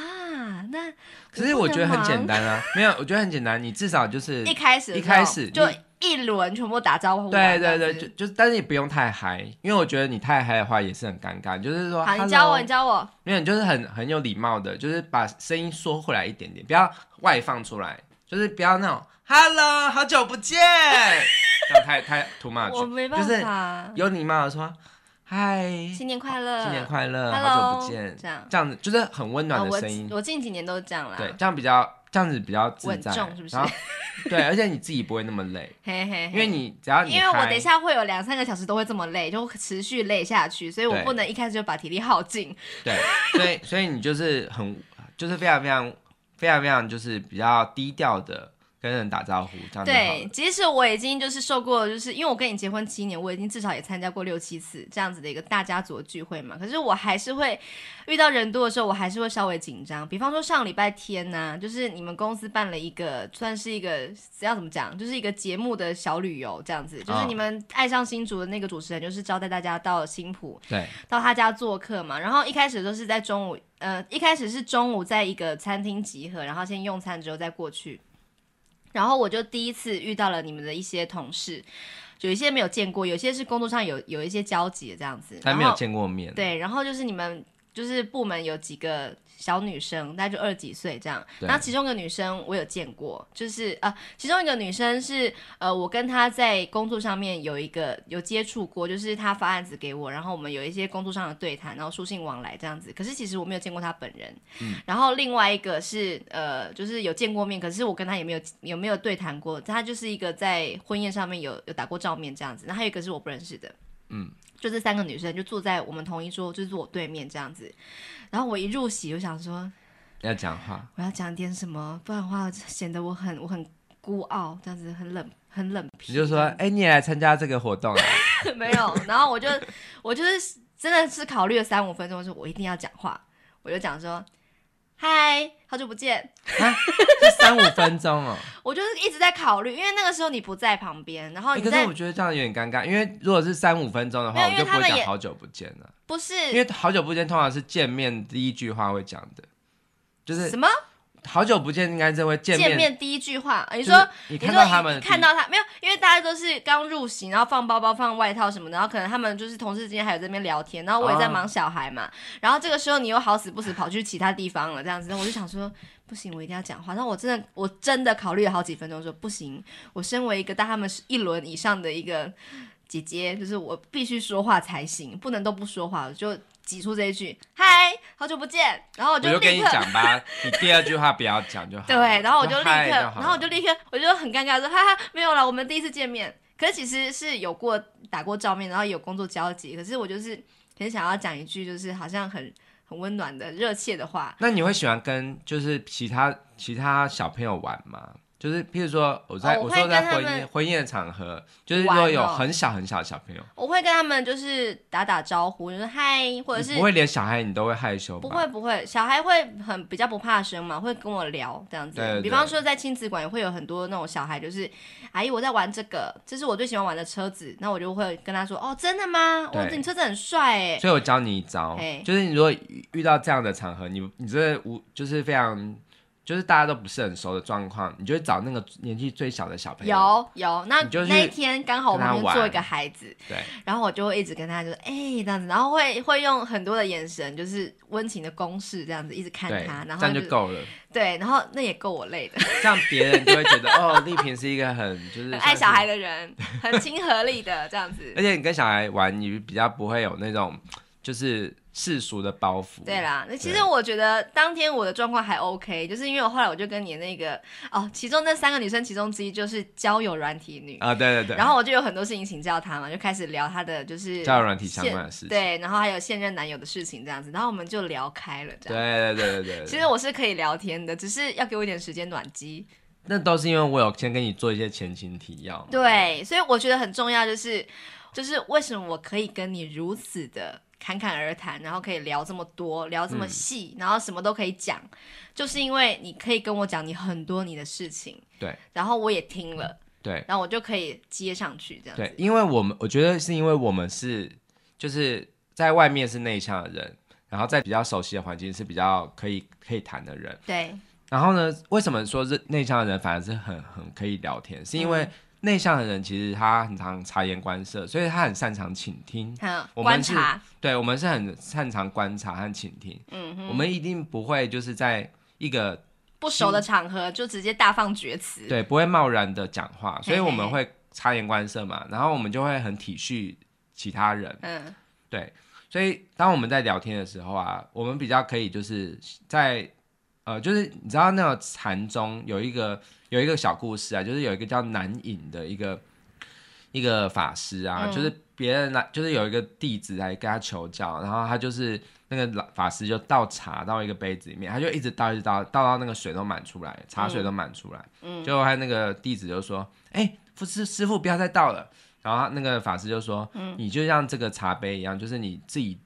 那可是我觉得很简单啊，没有，我觉得很简单。你至少就是一开始一开始就一轮全部打招呼。对对对，就就，但是也不用太嗨，因为我觉得你太嗨的话也是很尴尬。就是说，你教我，你教我，没有，你就是很很有礼貌的，就是把声音缩回来一点点，不要外放出来。就是不要那种 “hello，好久不见 ”这样太太就是有礼貌的说“嗨，新年快乐，新年快乐，hello，好久不见”，这样这样子就是很温暖的声音。我近几年都这样啦。对，这样比较这样子比较稳重，是不是？对，而且你自己不会那么累，嘿嘿，因为你只要你因为我等一下会有两三个小时都会这么累，就持续累下去，所以我不能一开始就把体力耗尽。对，所以所以你就是很就是非常非常。非常非常，就是比较低调的。跟人打招呼，这样子。对，即使我已经就是受过，就是因为我跟你结婚七年，我已经至少也参加过六七次这样子的一个大家族的聚会嘛。可是我还是会遇到人多的时候，我还是会稍微紧张。比方说上礼拜天呢，就是你们公司办了一个算是一个要怎么讲，就是一个节目的小旅游这样子。就是你们爱上新竹的那个主持人，就是招待大家到新浦，对，到他家做客嘛。然后一开始都是在中午，呃，一开始是中午在一个餐厅集合，然后先用餐之后再过去。然后我就第一次遇到了你们的一些同事，有一些没有见过，有些是工作上有有一些交集的这样子，还没有见过面。对，然后就是你们就是部门有几个。小女生大概就二十几岁这样，然后其中一个女生我有见过，就是呃，其中一个女生是呃，我跟她在工作上面有一个有接触过，就是她发案子给我，然后我们有一些工作上的对谈，然后书信往来这样子。可是其实我没有见过她本人。嗯。然后另外一个是呃，就是有见过面，可是我跟她也没有有没有对谈过，她就是一个在婚宴上面有有打过照面这样子。那还有一个是我不认识的。嗯。就这三个女生就坐在我们同一桌，就是坐我对面这样子。然后我一入席我想说，要讲话，我要讲点什么，不然的话显得我很我很孤傲，这样子很冷很冷。你就说，哎，你也来参加这个活动啊？没有。然后我就我就是真的是考虑了三五分钟，说我一定要讲话，我就讲说。嗨，好久不见！就三五分钟哦。我就是一直在考虑，因为那个时候你不在旁边，然后你……可是我觉得这样有点尴尬，因为如果是三五分钟的话，我就不会讲好久不见了。不是，因为好久不见通常是见面第一句话会讲的，就是什么？好久不见，应该这位见面。见面第一句话，你说，你看到他们，看到他没有？因为大家都是刚入行，然后放包包、放外套什么的，然后可能他们就是同事之间还有在那边聊天，然后我也在忙小孩嘛。然后这个时候你又好死不死跑去其他地方了，这样子，我就想说不行，我一定要讲话。那我真的我真的考虑了好几分钟，说不行，我身为一个大他们是一轮以上的一个姐姐，就是我必须说话才行，不能都不说话，就挤出这一句嗨。好久不见，然后我就立刻。我就跟你讲吧，你第二句话不要讲就好。对，然后我就立刻，然后我就立刻，我就很尴尬说，哈哈，没有了，我们第一次见面，可是其实是有过打过照面，然后有工作交集，可是我就是很想要讲一句，就是好像很很温暖的热切的话。那你会喜欢跟就是其他其他小朋友玩吗？就是，譬如说，我在我说在婚宴婚宴的场合，就是说有很小很小的小朋友，我会跟他们就是打打招呼，就是嗨，或者是不会连小孩你都会害羞？不会不会，小孩会很比较不怕生嘛，会跟我聊这样子。比方说在亲子馆也会有很多那种小孩，就是阿姨我在玩这个，这是我最喜欢玩的车子，那我就会跟他说哦，真的吗？哇，你车子很帅哎，所以我教你一招，就是你如果遇到这样的场合，你你的无就是非常。就是大家都不是很熟的状况，你就会找那个年纪最小的小朋友。有有，那那一天刚好我旁边坐一个孩子。对。然后我就会一直跟他，就哎这样子，然后会会用很多的眼神，就是温情的攻势这样子一直看他，然后这样就够了。对，然后那也够我累的。这样别人就会觉得哦，丽萍是一个很就是爱小孩的人，很亲和力的这样子。而且你跟小孩玩，你比较不会有那种。就是世俗的包袱。对啦，那其实我觉得当天我的状况还 OK，就是因为我后来我就跟你那个哦，其中那三个女生其中之一就是交友软体女啊，对对对。然后我就有很多事情请教她嘛，就开始聊她的就是交友软体相关的事。情，对，然后还有现任男友的事情这样子，然后我们就聊开了。对对对对对。其实我是可以聊天的，只是要给我一点时间暖机。那都是因为我有先跟你做一些前情提要。对，所以我觉得很重要就是，就是为什么我可以跟你如此的。侃侃而谈，然后可以聊这么多，聊这么细，然后什么都可以讲，就是因为你可以跟我讲你很多你的事情，对，然后我也听了，对，然后我就可以接上去，这样对，因为我们我觉得是因为我们是就是在外面是内向的人，然后在比较熟悉的环境是比较可以可以谈的人，对，然后呢，为什么说是内向的人反而是很很可以聊天，是因为。内向的人其实他很常察言观色，所以他很擅长倾听。我们是，对，我们是很擅长观察和倾听。嗯，我们一定不会就是在一个不熟的场合就直接大放厥词。对，不会贸然的讲话，所以我们会察言观色嘛，然后我们就会很体恤其他人。嗯，对，所以当我们在聊天的时候啊，我们比较可以就是在呃，就是你知道那个禅宗有一个。有一个小故事啊，就是有一个叫南饮的一个一个法师啊，就是别人来，就是有一个弟子来跟他求教，然后他就是那个法师就倒茶到一个杯子里面，他就一直倒一直倒，倒到那个水都满出来，茶水都满出来，嗯，最后他那个弟子就说：“哎，师师傅不要再倒了。”然后那个法师就说：“嗯，你就像这个茶杯一样，就是你自己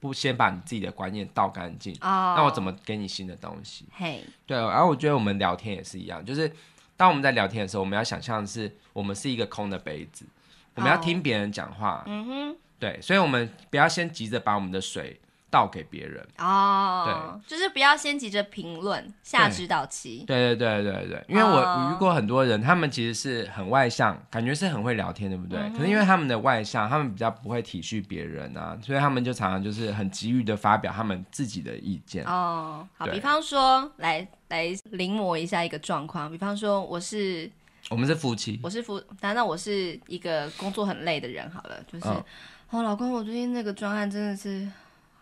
不先把你自己的观念倒干净，那我怎么给你新的东西？嘿，对。然后我觉得我们聊天也是一样，就是。”当我们在聊天的时候，我们要想象的是，我们是一个空的杯子，我们要听别人讲话。嗯哼，对，所以，我们不要先急着把我们的水。倒给别人哦，对，就是不要先急着评论，下指导期。对对对对对，因为我遇过很多人，他们其实是很外向，感觉是很会聊天，对不对？可是因为他们的外向，他们比较不会体恤别人啊，所以他们就常常就是很急于的发表他们自己的意见。哦，好，比方说来来临摹一下一个状况，比方说我是我们是夫妻，我是夫，难道我是一个工作很累的人好了，就是哦，老公，我最近那个专案真的是。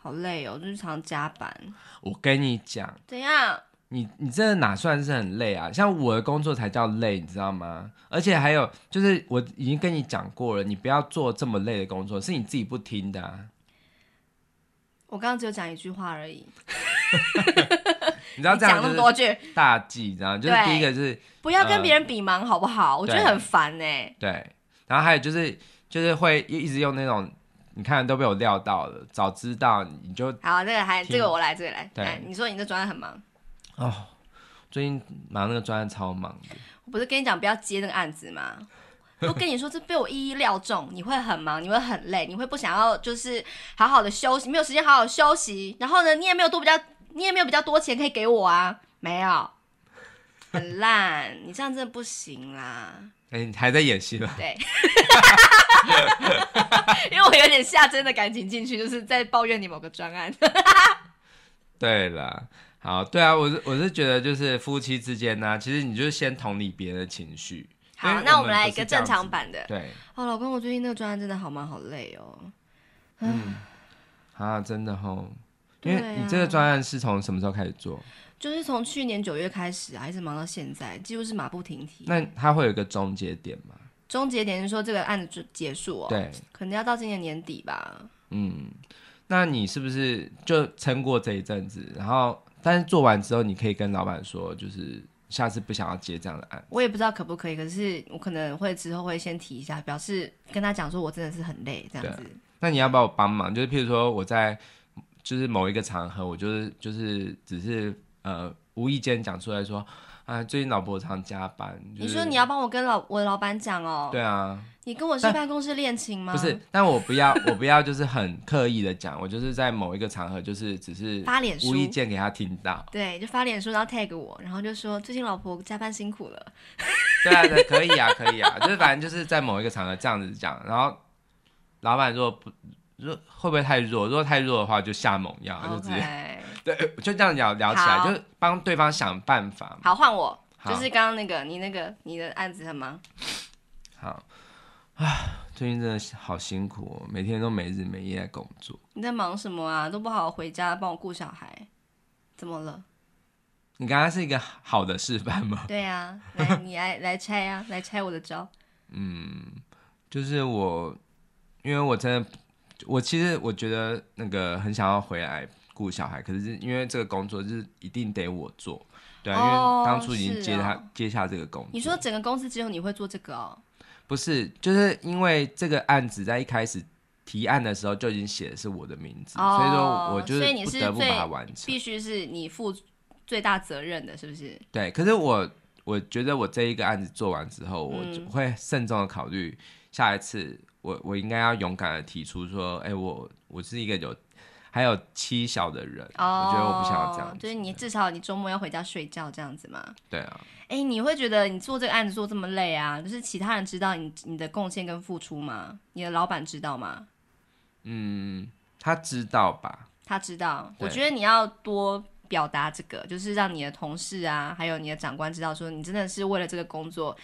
好累哦，日常加班。我跟你讲，怎样？你你这哪算是很累啊？像我的工作才叫累，你知道吗？而且还有，就是我已经跟你讲过了，你不要做这么累的工作，是你自己不听的。我刚刚只有讲一句话而已。你知道讲那么多句大忌，你知道？就是第一个是不要跟别人比忙，好不好？我觉得很烦呢。对，然后还有就是就是会一直用那种。你看都被我料到了，早知道你就好，这个还这个我来，这个来。对，你说你这专案很忙哦，最近忙那个专案超忙的。我不是跟你讲不要接那个案子吗？都跟你说这被我一一料中，你会很忙，你会很累，你会不想要就是好好的休息，没有时间好好休息。然后呢，你也没有多比较，你也没有比较多钱可以给我啊，没有，很烂，你这样真的不行啦。哎，你还在演戏吗？对，因为我有点下真的感情进去，就是在抱怨你某个专案。对了，好，对啊，我是我是觉得就是夫妻之间呢，其实你就先同理别人的情绪。好，那我们来一个正常版的。对。哦，老公，我最近那个专案真的好忙，好累哦。嗯。啊，真的哦。因为你这个专案是从什么时候开始做？就是从去年九月开始啊，一直忙到现在，几乎是马不停蹄。那它会有一个终结点吗？终结点是说这个案子就结束哦。对，可能要到今年年底吧。嗯，那你是不是就撑过这一阵子？然后，但是做完之后，你可以跟老板说，就是下次不想要接这样的案。我也不知道可不可以，可是我可能会之后会先提一下，表示跟他讲说我真的是很累这样子。那你要不要帮忙？就是譬如说我在就是某一个场合，我就是就是只是。呃，无意间讲出来说，啊，最近老婆常加班。你说你要帮我跟老我老板讲哦。对啊。你跟我是办公室恋情吗？不是，但我不要，我不要，就是很刻意的讲，我就是在某一个场合，就是只是发脸无意间给他听到。对，就发脸书，然后 tag 我，然后就说最近老婆加班辛苦了。对啊，对，可以啊，可以啊，就是反正就是在某一个场合这样子讲，然后老板如果不。若会不会太弱？如果太弱的话，就下猛药，就直接 对，就这样聊聊起来，就是帮对方想办法。好，换我，就是刚刚那个，你那个，你的案子很忙。好，啊，最近真的好辛苦，哦，每天都没日没夜在工作。你在忙什么啊？都不好好回家帮我顾小孩，怎么了？你刚刚是一个好的示范吗？对呀，来，你来来拆呀，来拆我的招。嗯，就是我，因为我真的。我其实我觉得那个很想要回来顾小孩，可是因为这个工作就是一定得我做，对啊，因为当初已经接他接下这个工。你说整个公司只有你会做这个哦？不是，就是因为这个案子在一开始提案的时候就已经写的是我的名字，所以说我就所以你是成，必须是你负最大责任的，是不是？对，可是我我觉得我这一个案子做完之后，我会慎重的考虑下一次。我我应该要勇敢的提出说，哎，我我是一个有还有妻小的人，我觉得我不想要这样。就是你至少你周末要回家睡觉这样子嘛。对啊。哎，你会觉得你做这个案子做这么累啊？就是其他人知道你你的贡献跟付出吗？你的老板知道吗？嗯，他知道吧？他知道。我觉得你要多。表达这个就是让你的同事啊，还有你的长官知道，说你真的是为了这个工作，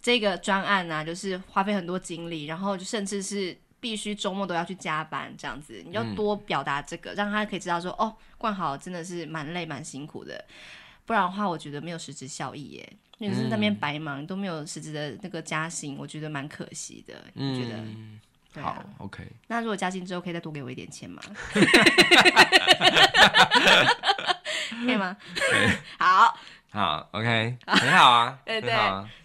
这个专案啊，就是花费很多精力，然后就甚至是必须周末都要去加班这样子。你要多表达这个，让他可以知道说，哦，冠好真的是蛮累蛮辛苦的，不然的话，我觉得没有实质效益耶，就是那边白忙都没有实质的那个加薪，我觉得蛮可惜的。你觉得？好，OK。那如果加薪之后，可以再多给我一点钱吗？可以吗？好，好，OK，很好啊。对对，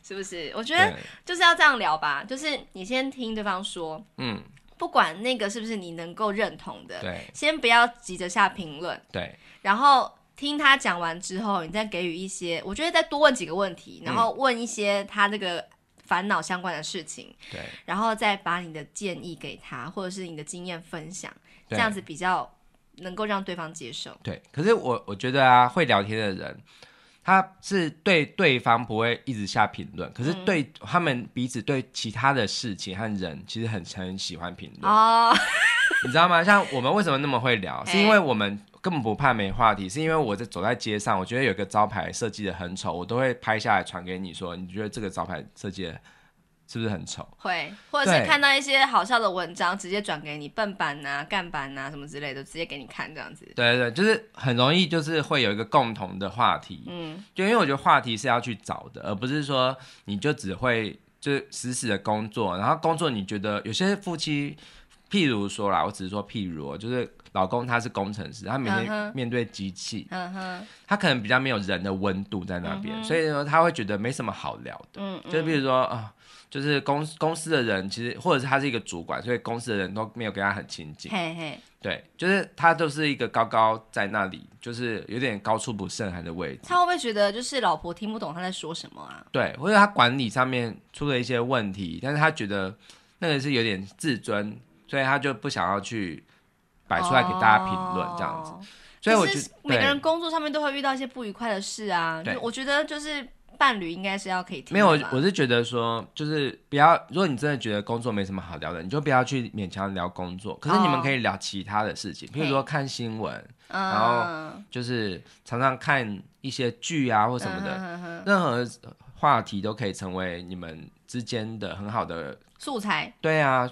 是不是？我觉得就是要这样聊吧。就是你先听对方说，嗯，不管那个是不是你能够认同的，对，先不要急着下评论，对。然后听他讲完之后，你再给予一些，我觉得再多问几个问题，然后问一些他这个烦恼相关的事情，对。然后再把你的建议给他，或者是你的经验分享，这样子比较。能够让对方接受对，可是我我觉得啊，会聊天的人，他是对对方不会一直下评论，可是对他们彼此对其他的事情和人，其实很很喜欢评论哦，你知道吗？像我们为什么那么会聊，是因为我们根本不怕没话题，是因为我在走在街上，我觉得有个招牌设计的很丑，我都会拍下来传给你说，你觉得这个招牌设计。是不是很丑？会，或者是看到一些好笑的文章，直接转给你，笨板呐、干板呐什么之类的，直接给你看这样子。对对对，就是很容易，就是会有一个共同的话题。嗯，就因为我觉得话题是要去找的，而不是说你就只会就死死的工作，然后工作你觉得有些夫妻，譬如说啦，我只是说譬如，就是老公他是工程师，他每天面对机器，嗯哼，他可能比较没有人的温度在那边，所以说他会觉得没什么好聊的。嗯，就比如说啊。就是公公司的人，其实或者是他是一个主管，所以公司的人都没有跟他很亲近。嘿嘿，对，就是他就是一个高高在那里，就是有点高处不胜寒的位置。他会不会觉得就是老婆听不懂他在说什么啊？对，或者他管理上面出了一些问题，但是他觉得那个是有点自尊，所以他就不想要去摆出来给大家评论这样子。所以我觉得每个人工作上面都会遇到一些不愉快的事啊。我觉得就是。伴侣应该是要可以没有，我是觉得说就是不要，如果你真的觉得工作没什么好聊的，你就不要去勉强聊工作。可是你们可以聊其他的事情，比如说看新闻，然后就是常常看一些剧啊或什么的，任何话题都可以成为你们之间的很好的素材。对啊，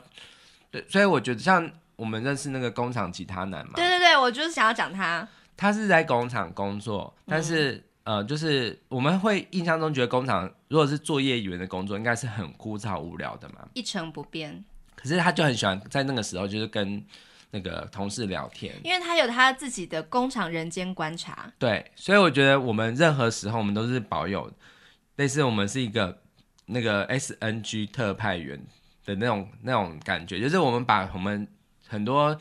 对，所以我觉得像我们认识那个工厂吉他男嘛，对对对，我就是想要讲他，他是在工厂工作，但是。呃，就是我们会印象中觉得工厂如果是作业员的工作，应该是很枯燥无聊的嘛，一成不变。可是他就很喜欢在那个时候，就是跟那个同事聊天，因为他有他自己的工厂人间观察。对，所以我觉得我们任何时候，我们都是保有类似我们是一个那个 SNG 特派员的那种那种感觉，就是我们把我们很多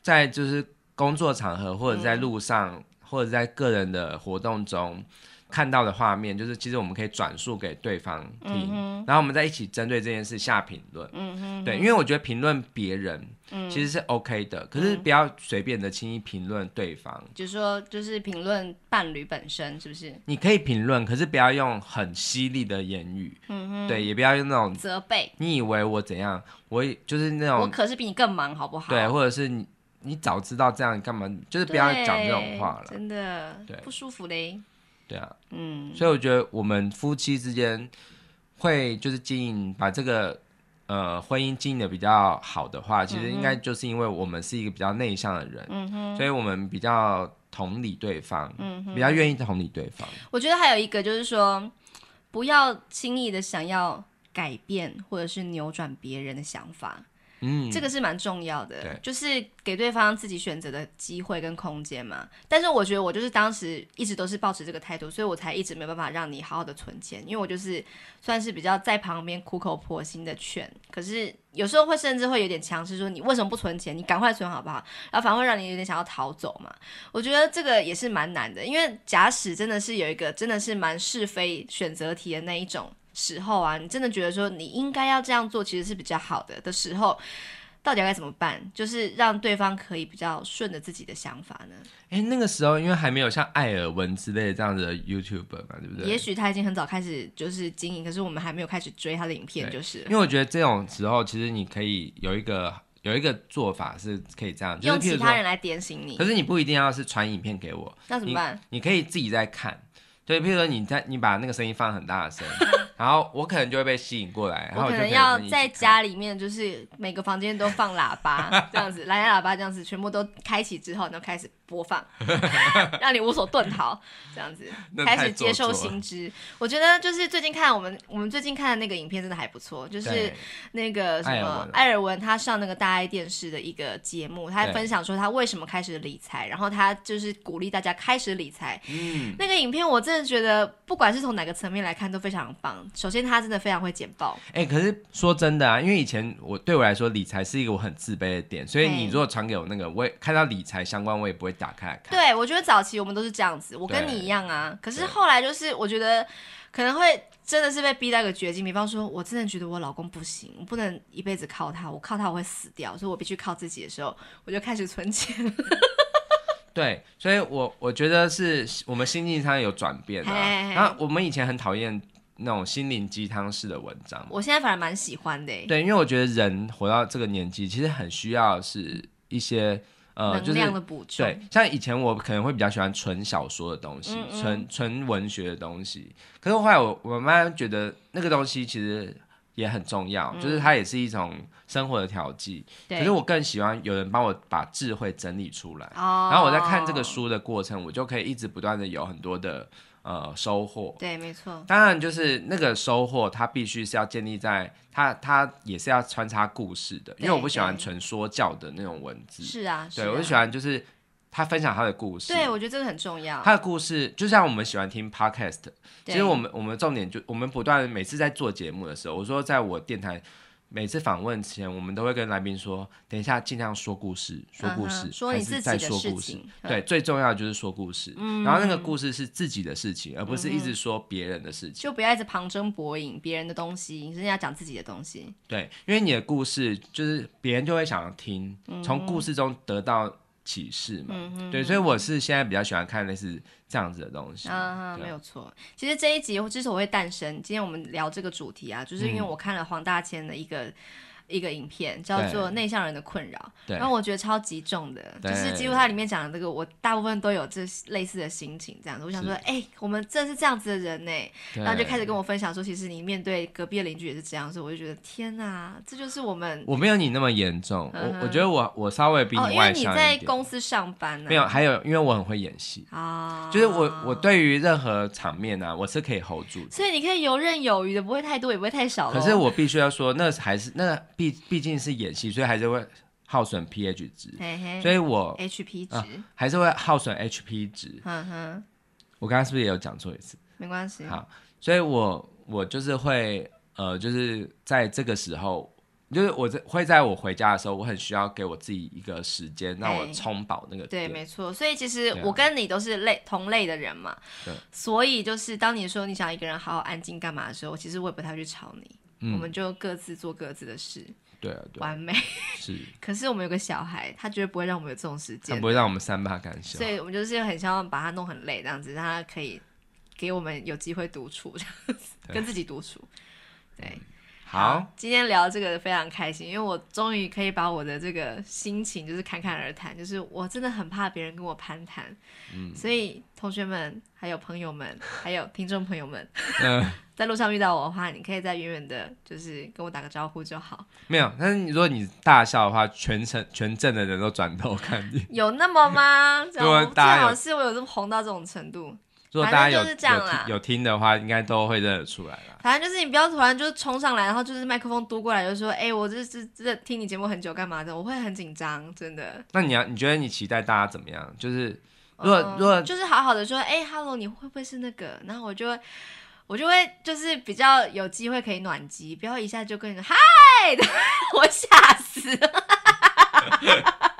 在就是工作场合或者在路上。或者在个人的活动中看到的画面，就是其实我们可以转述给对方听，然后我们在一起针对这件事下评论。嗯哼对，因为我觉得评论别人其实是 OK 的，可是不要随便的轻易评论对方。就是说，就是评论伴侣本身，是不是？你可以评论，可是不要用很犀利的言语。嗯嗯，对，也不要用那种责备。你以为我怎样？我就是那种，我可是比你更忙，好不好？对，或者是你。你早知道这样，你干嘛？就是不要讲这种话了，真的，对，不舒服嘞。对啊，嗯。所以我觉得我们夫妻之间会就是经营，把这个呃婚姻经营的比较好的话，其实应该就是因为我们是一个比较内向的人，嗯所以我们比较同理对方，嗯，比较愿意同理对方。我觉得还有一个就是说，不要轻易的想要改变或者是扭转别人的想法。嗯，这个是蛮重要的，就是给对方自己选择的机会跟空间嘛。但是我觉得我就是当时一直都是保持这个态度，所以我才一直没有办法让你好好的存钱，因为我就是算是比较在旁边苦口婆心的劝，可是有时候会甚至会有点强势，说你为什么不存钱？你赶快存好不好？然后反而会让你有点想要逃走嘛。我觉得这个也是蛮难的，因为假使真的是有一个真的是蛮是非选择题的那一种。时候啊，你真的觉得说你应该要这样做，其实是比较好的的时候，到底该怎么办？就是让对方可以比较顺着自己的想法呢？哎，那个时候因为还没有像艾尔文之类的这样子的 YouTuber 嘛，对不对？也许他已经很早开始就是经营，可是我们还没有开始追他的影片，就是因为我觉得这种时候其实你可以有一个有一个做法是可以这样，用其他人来点醒你。可是你不一定要是传影片给我，那怎么办？你可以自己在看。对，譬如说你在你把那个声音放很大的声，然后我可能就会被吸引过来，然后可能要在家里面就是每个房间都放喇叭 这样子，蓝牙喇叭这样子，全部都开启之后，就开始。播放，让你无所遁逃，这样子开始接受新知。我觉得就是最近看我们我们最近看的那个影片真的还不错，就是那个什么艾尔文他上那个大爱电视的一个节目，他分享说他为什么开始理财，然后他就是鼓励大家开始理财。嗯，那个影片我真的觉得不管是从哪个层面来看都非常棒。首先他真的非常会剪报。哎，可是说真的啊，因为以前我对我来说理财是一个我很自卑的点，所以你如果传给我那个，我也看到理财相关，我也不会。打开看，对我觉得早期我们都是这样子，我跟你一样啊。可是后来就是我觉得可能会真的是被逼到一个绝境，比方说我真的觉得我老公不行，我不能一辈子靠他，我靠他我会死掉，所以我必须靠自己的时候，我就开始存钱。对，所以我我觉得是我们心境上有转变啊。那我们以前很讨厌那种心灵鸡汤式的文章，我现在反而蛮喜欢的。对，因为我觉得人活到这个年纪，其实很需要是一些。呃，就是对，像以前我可能会比较喜欢纯小说的东西，纯纯文学的东西。可是后来我我妈觉得那个东西其实也很重要，就是它也是一种生活的调剂。可是我更喜欢有人帮我把智慧整理出来，然后我在看这个书的过程，我就可以一直不断的有很多的。呃，收获对，没错。当然，就是那个收获，它必须是要建立在它，它也是要穿插故事的，因为我不喜欢纯说教的那种文字。是啊，对我就喜欢就是他分享他的故事。对，我觉得这个很重要。他的故事就像我们喜欢听 podcast，其实我们我们重点就我们不断每次在做节目的时候，我说在我电台。每次访问前，我们都会跟来宾说：等一下尽量说故事，说故事，说你自己的事情。对，最重要的就是说故事。然后那个故事是自己的事情，而不是一直说别人的事情。就不要一直旁征博引别人的东西，你是要讲自己的东西。对，因为你的故事就是别人就会想要听，从故事中得到。启示嘛，对，所以我是现在比较喜欢看类似这样子的东西啊，没有错。其实这一集之所以会诞生，今天我们聊这个主题啊，就是因为我看了黄大千的一个。一个影片叫做《内向人的困扰》，然后我觉得超级重的，就是几乎它里面讲的这个，我大部分都有这类似的心情。这样子，我想说，哎，我们真的是这样子的人呢。然后就开始跟我分享说，其实你面对隔壁的邻居也是这样子。我就觉得，天哪，这就是我们。我没有你那么严重，我我觉得我我稍微比你外向因为你在公司上班，呢、没有，还有因为我很会演戏啊，就是我我对于任何场面啊，我是可以 hold 住，所以你可以游刃有余的，不会太多，也不会太少。可是我必须要说，那还是那。毕毕竟是演戏，所以还是会耗损 pH 值，所以我 HP 值还是会耗损 HP 值。哼哼，我刚刚是不是也有讲错一次？没关系。好，所以我我就是会呃，就是在这个时候，就是我在会在我回家的时候，我很需要给我自己一个时间，让我充饱那个。对，没错。所以其实我跟你都是类同类的人嘛。对。所以就是当你说你想一个人好好安静干嘛的时候，其实我也不太去吵你。我们就各自做各自的事，对，完美是。可是我们有个小孩，他绝对不会让我们有这种时间，他不会让我们三八干涉，所以我们就是很希望把他弄很累，这样子让他可以给我们有机会独处，这样子跟自己独处，对。好，今天聊这个非常开心，因为我终于可以把我的这个心情就是侃侃而谈。就是我真的很怕别人跟我攀谈，所以同学们、还有朋友们、还有听众朋友们，在路上遇到我的话，你可以在远远的，就是跟我打个招呼就好。没有，但是如果你大笑的话，全城全镇的人都转头看你，有那么吗？对，我是我有这么红到这种程度？反正就是这样啦，有听的话应该都会认得出来啦。反正就是你不要突然就冲上来，然后就是麦克风嘟过来，就说：“哎，我这是这听你节目很久，干嘛的？”我会很紧张，真的。那你要你觉得你期待大家怎么样？就是如果如果就是好好的说：“哎，hello”，你会不会是那个？然后我就我就会就是比较有机会可以暖机，不要一下就跟你说“嗨”，我吓死。了。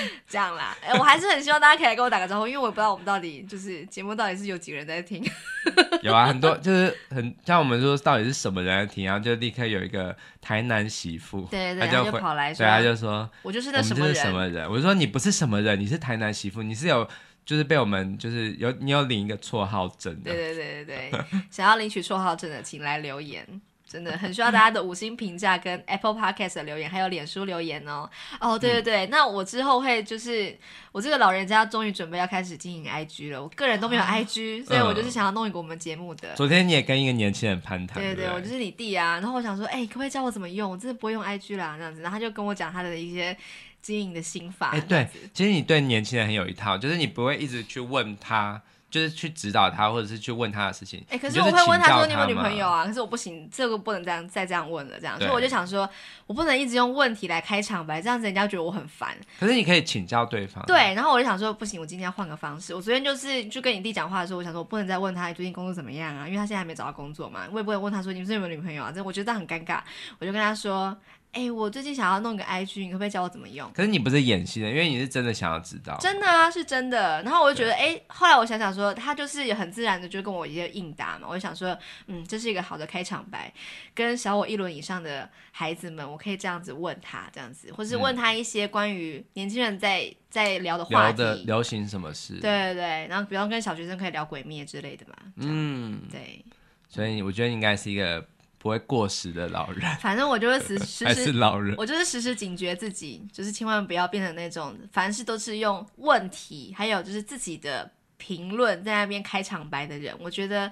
这样啦，哎，我还是很希望大家可以跟我打个招呼，因为我不知道我们到底就是节目到底是有几个人在听。有啊，很多就是很像我们说到底是什么人在听，然后就立刻有一个台南媳妇，对，他就跑来，对，他就说，我就是那什么人。我就什么人？我说你不是什么人，你是台南媳妇，你是有就是被我们就是有你有领一个绰号证的。对对对对对，想要领取绰号证的，请来留言。真的很需要大家的五星评价、跟 Apple Podcast 的留言，还有脸书留言哦。哦，对对对，那我之后会就是我这个老人家终于准备要开始经营 IG 了。我个人都没有 IG，所以我就是想要弄一个我们节目的。昨天你也跟一个年轻人攀谈，对对，我就是你弟啊。然后我想说，哎，可不可以教我怎么用？我真的不会用 IG 啦，这样子。然后他就跟我讲他的一些经营的心法。哎，对，其实你对年轻人很有一套，就是你不会一直去问他。就是去指导他，或者是去问他的事情。哎，可是我会问他说：“你有没有女朋友啊？”可是我不行，这个不能这样再这样问了。这样，所以我就想说，我不能一直用问题来开场白，这样子人家觉得我很烦。可是你可以请教对方。对，然后我就想说，不行，我今天要换个方式。我昨天就是去跟你弟讲话的时候，我想说，我不能再问他最近工作怎么样啊，因为他现在还没找到工作嘛。我也不会问他说：“你不是有女朋友啊？”这我觉得这样很尴尬，我就跟他说。哎，我最近想要弄个 IG，你可不可以教我怎么用？可是你不是演戏的，因为你是真的想要知道。真的啊，是真的。然后我就觉得，哎，后来我想想说，他就是很自然的就跟我一个应答嘛。我就想说，嗯，这是一个好的开场白，跟小我一轮以上的孩子们，我可以这样子问他，这样子，或是问他一些关于年轻人在在聊的话题，聊行什么事？对对对。然后，比方跟小学生可以聊鬼灭之类的嘛。嗯，对。所以我觉得应该是一个。不会过时的老人，反正我就是时时 是老人，我就是时时警觉自己，就是千万不要变成那种凡事都是用问题，还有就是自己的评论在那边开场白的人，我觉得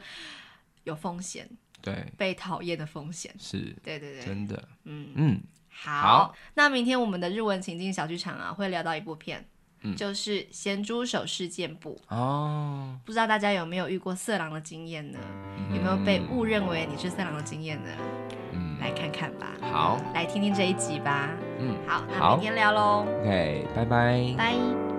有风险，对，被讨厌的风险是，对对对，真的，嗯嗯，好，那明天我们的日文情境小剧场啊，会聊到一部片。就是咸猪手事件部哦，不知道大家有没有遇过色狼的经验呢？有没有被误认为你是色狼的经验呢？嗯，来看看吧。好，来听听这一集吧。嗯，好，那明天聊喽。OK，拜拜。拜。